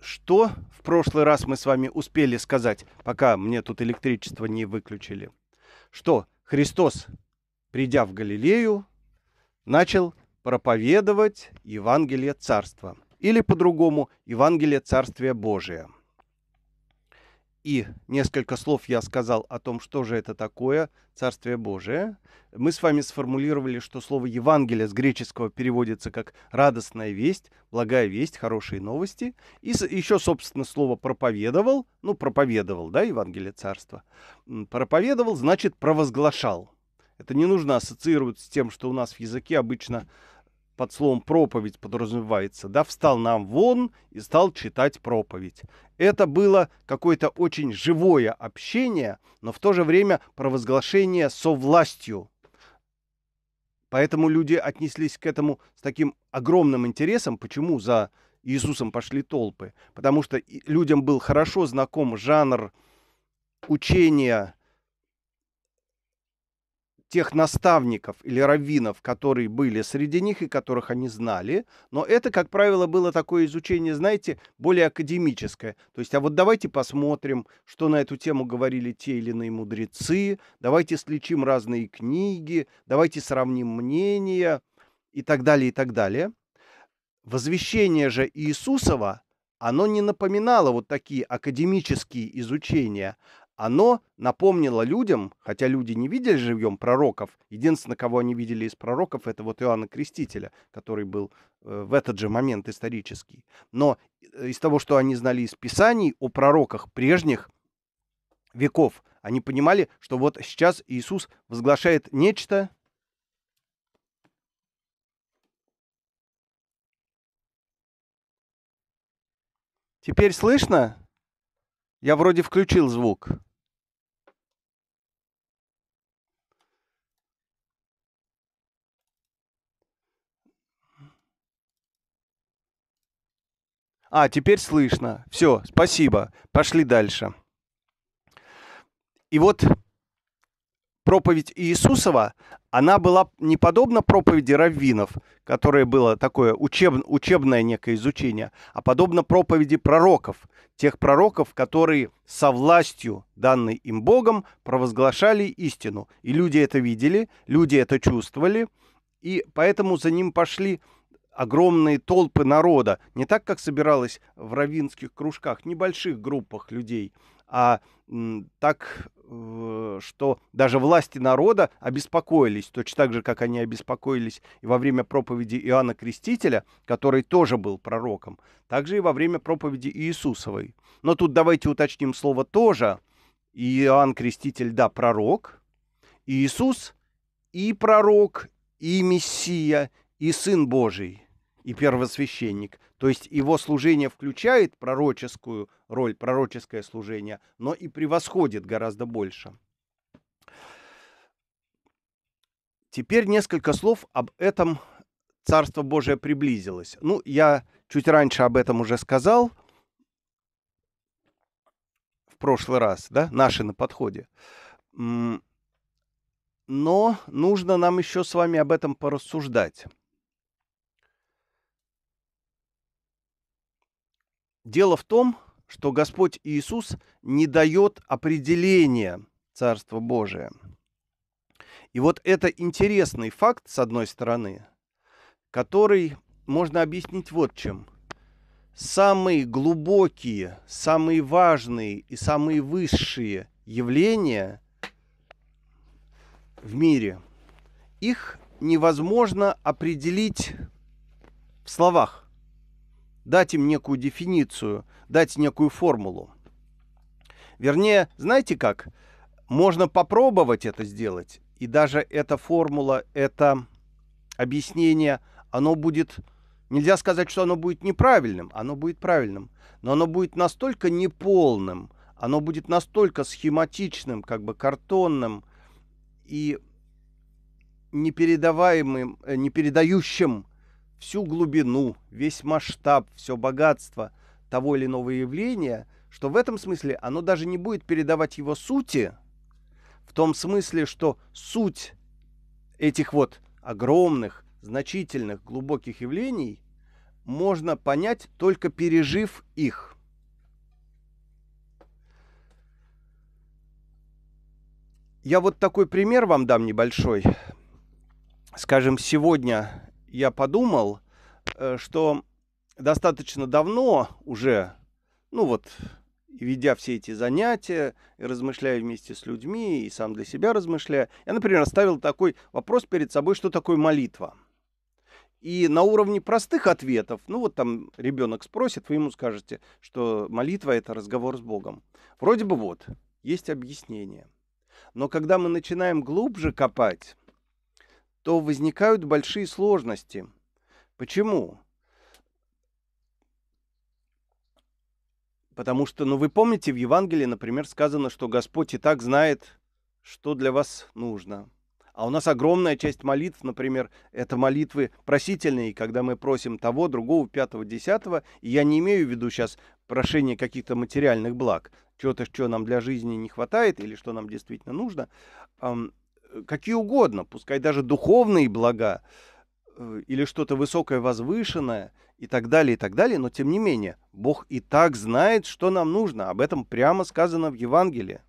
что в прошлый раз мы с вами успели сказать, пока мне тут электричество не выключили? Что Христос, придя в Галилею, начал проповедовать Евангелие Царства. Или по-другому, Евангелие Царствия Божия – и несколько слов я сказал о том, что же это такое Царствие Божие. Мы с вами сформулировали, что слово «евангелие» с греческого переводится как «радостная весть», «благая весть», «хорошие новости». И еще, собственно, слово «проповедовал», ну, «проповедовал», да, «евангелие царства». «Проповедовал» значит «провозглашал». Это не нужно ассоциировать с тем, что у нас в языке обычно под словом проповедь подразумевается, да, встал нам вон и стал читать проповедь. Это было какое-то очень живое общение, но в то же время провозглашение со властью. Поэтому люди отнеслись к этому с таким огромным интересом. Почему за Иисусом пошли толпы? Потому что людям был хорошо знаком жанр учения тех наставников или раввинов, которые были среди них и которых они знали. Но это, как правило, было такое изучение, знаете, более академическое. То есть, а вот давайте посмотрим, что на эту тему говорили те или иные мудрецы, давайте слечим разные книги, давайте сравним мнения и так далее, и так далее. Возвещение же Иисусова, оно не напоминало вот такие академические изучения, оно напомнило людям, хотя люди не видели живьем пророков, единственное, кого они видели из пророков, это вот Иоанна Крестителя, который был э, в этот же момент исторический. Но э, из того, что они знали из Писаний о пророках прежних веков, они понимали, что вот сейчас Иисус возглашает нечто, Теперь слышно? Я вроде включил звук. А, теперь слышно. Все, спасибо. Пошли дальше. И вот проповедь Иисусова, она была не подобна проповеди раввинов, которое было такое учеб, учебное некое изучение, а подобно проповеди пророков, тех пророков, которые со властью, данной им Богом, провозглашали истину. И люди это видели, люди это чувствовали, и поэтому за ним пошли огромные толпы народа. Не так, как собиралось в равинских кружках, небольших группах людей, а так, э, что даже власти народа обеспокоились, точно так же, как они обеспокоились и во время проповеди Иоанна Крестителя, который тоже был пророком, также и во время проповеди Иисусовой. Но тут давайте уточним слово «тоже». Иоанн Креститель, да, пророк, Иисус и пророк, и Мессия, и Сын Божий – и первосвященник. То есть его служение включает пророческую роль, пророческое служение, но и превосходит гораздо больше. Теперь несколько слов об этом Царство Божие приблизилось. Ну, я чуть раньше об этом уже сказал, в прошлый раз, да, наши на подходе. Но нужно нам еще с вами об этом порассуждать. Дело в том, что Господь Иисус не дает определения Царства Божия. И вот это интересный факт, с одной стороны, который можно объяснить вот чем. Самые глубокие, самые важные и самые высшие явления в мире, их невозможно определить в словах дать им некую дефиницию, дать некую формулу. Вернее, знаете как? Можно попробовать это сделать, и даже эта формула, это объяснение, оно будет, нельзя сказать, что оно будет неправильным, оно будет правильным, но оно будет настолько неполным, оно будет настолько схематичным, как бы картонным и непередаваемым, э, непередающим всю глубину, весь масштаб, все богатство того или иного явления, что в этом смысле оно даже не будет передавать его сути, в том смысле, что суть этих вот огромных, значительных, глубоких явлений можно понять, только пережив их. Я вот такой пример вам дам небольшой. Скажем, сегодня я подумал, э, что достаточно давно уже, ну вот, ведя все эти занятия, и размышляя вместе с людьми, и сам для себя размышляя, я, например, ставил такой вопрос перед собой, что такое молитва. И на уровне простых ответов, ну вот там ребенок спросит, вы ему скажете, что молитва это разговор с Богом. Вроде бы вот, есть объяснение. Но когда мы начинаем глубже копать, то возникают большие сложности. Почему? Потому что, ну вы помните, в Евангелии, например, сказано, что Господь и так знает, что для вас нужно. А у нас огромная часть молитв, например, это молитвы просительные, когда мы просим того, другого, пятого, десятого. И я не имею в виду сейчас прошение каких-то материальных благ, чего-то, что нам для жизни не хватает или что нам действительно нужно. Э, какие угодно, пускай даже духовные блага э, или что-то высокое, возвышенное и так далее, и так далее, но тем не менее, Бог и так знает, что нам нужно. Об этом прямо сказано в Евангелии.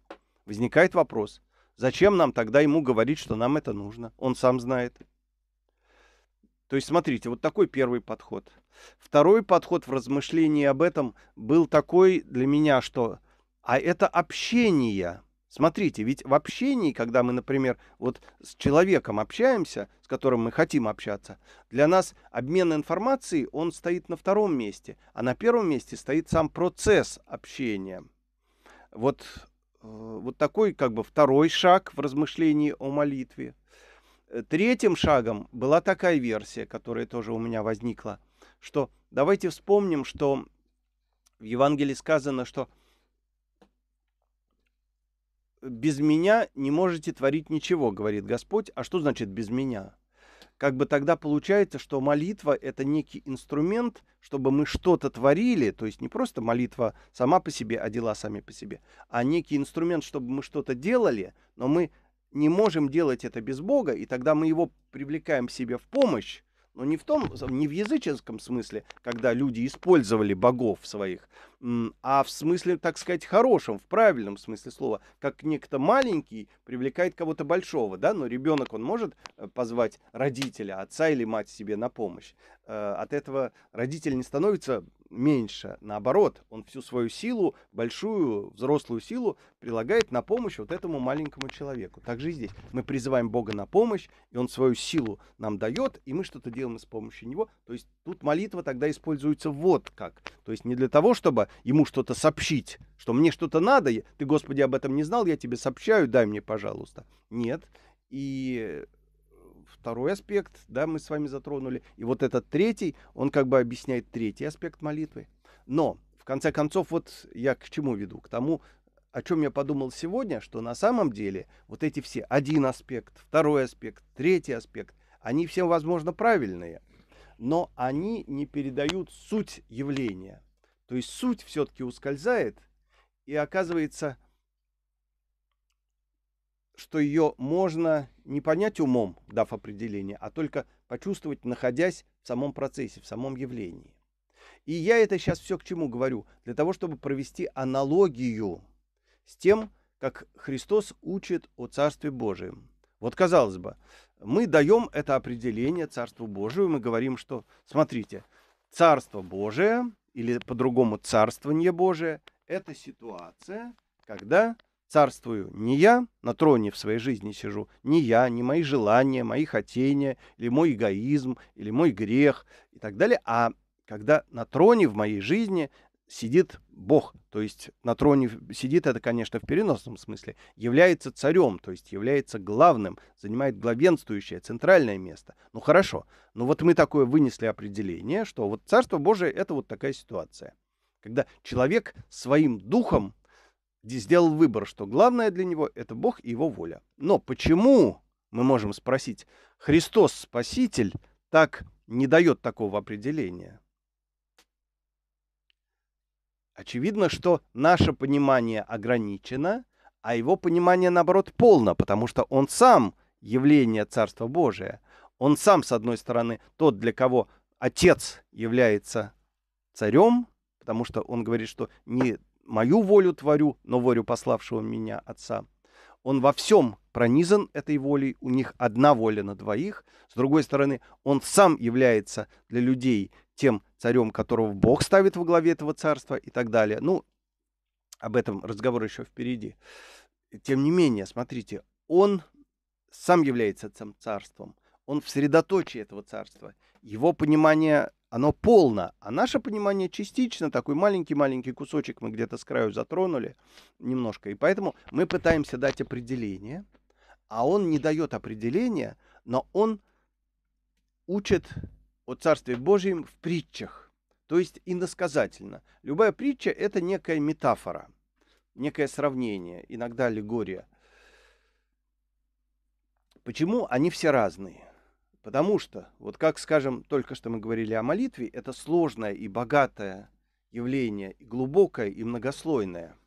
Возникает вопрос, зачем нам тогда ему говорить, что нам это нужно? Он сам знает. То есть, смотрите, вот такой первый подход. Второй подход в размышлении об этом был такой для меня, что а это общение – Смотрите, ведь в общении, когда мы, например, вот с человеком общаемся, с которым мы хотим общаться, для нас обмен информацией, он стоит на втором месте, а на первом месте стоит сам процесс общения. Вот, э, вот такой как бы второй шаг в размышлении о молитве. Э, третьим шагом была такая версия, которая тоже у меня возникла, что давайте вспомним, что в Евангелии сказано, что – без меня не можете творить ничего, говорит Господь. А что значит без меня? Как бы тогда получается, что молитва – это некий инструмент, чтобы мы что-то творили, то есть не просто молитва сама по себе, а дела сами по себе, а некий инструмент, чтобы мы что-то делали, но мы не можем делать это без Бога, и тогда мы его привлекаем себе в помощь, но не в том, не в языческом смысле, когда люди использовали богов своих, а в смысле, так сказать, хорошем, в правильном смысле слова, как некто маленький привлекает кого-то большого, да, но ребенок, он может э, позвать родителя, отца или мать себе на помощь. Э, от этого родитель не становится меньше. Наоборот, он всю свою силу, большую взрослую силу прилагает на помощь вот этому маленькому человеку. Также и здесь. Мы призываем Бога на помощь, и Он свою силу нам дает, и мы что-то делаем с помощью Него. То есть тут молитва тогда используется вот как. То есть не для того, чтобы ему что-то сообщить, что мне что-то надо, ты, Господи, об этом не знал, я тебе сообщаю, дай мне, пожалуйста. Нет. И второй аспект, да, мы с вами затронули. И вот этот третий, он как бы объясняет третий аспект молитвы. Но, в конце концов, вот я к чему веду? К тому, о чем я подумал сегодня, что на самом деле вот эти все, один аспект, второй аспект, третий аспект, они все, возможно, правильные, но они не передают суть явления. То есть суть все-таки ускользает, и оказывается, что ее можно не понять умом, дав определение, а только почувствовать, находясь в самом процессе, в самом явлении. И я это сейчас все к чему говорю? Для того, чтобы провести аналогию с тем, как Христос учит о Царстве Божьем. Вот казалось бы, мы даем это определение Царству Божию, мы говорим, что, смотрите, Царство Божие или по-другому Царствование Божие – это ситуация, когда царствую не я, на троне в своей жизни сижу, не я, не мои желания, мои хотения, или мой эгоизм, или мой грех и так далее, а когда на троне в моей жизни сидит Бог, то есть на троне сидит это, конечно, в переносном смысле, является царем, то есть является главным, занимает главенствующее, центральное место. Ну хорошо, ну вот мы такое вынесли определение, что вот Царство Божие — это вот такая ситуация, когда человек своим духом где сделал выбор, что главное для него – это Бог и его воля. Но почему, мы можем спросить, Христос Спаситель так не дает такого определения? Очевидно, что наше понимание ограничено, а его понимание, наоборот, полно, потому что он сам явление Царства Божия. Он сам, с одной стороны, тот, для кого Отец является царем, потому что он говорит, что не мою волю творю, но волю пославшего меня Отца. Он во всем пронизан этой волей, у них одна воля на двоих. С другой стороны, он сам является для людей тем царем, которого Бог ставит во главе этого царства и так далее. Ну, об этом разговор еще впереди. Тем не менее, смотрите, он сам является этим царством. Он в средоточии этого царства. Его понимание оно полно, а наше понимание частично, такой маленький-маленький кусочек мы где-то с краю затронули немножко, и поэтому мы пытаемся дать определение, а он не дает определения, но он учит о Царстве Божьем в притчах, то есть иносказательно. Любая притча – это некая метафора, некое сравнение, иногда аллегория. Почему они все разные? Потому что, вот как, скажем, только что мы говорили о молитве, это сложное и богатое явление, и глубокое и многослойное –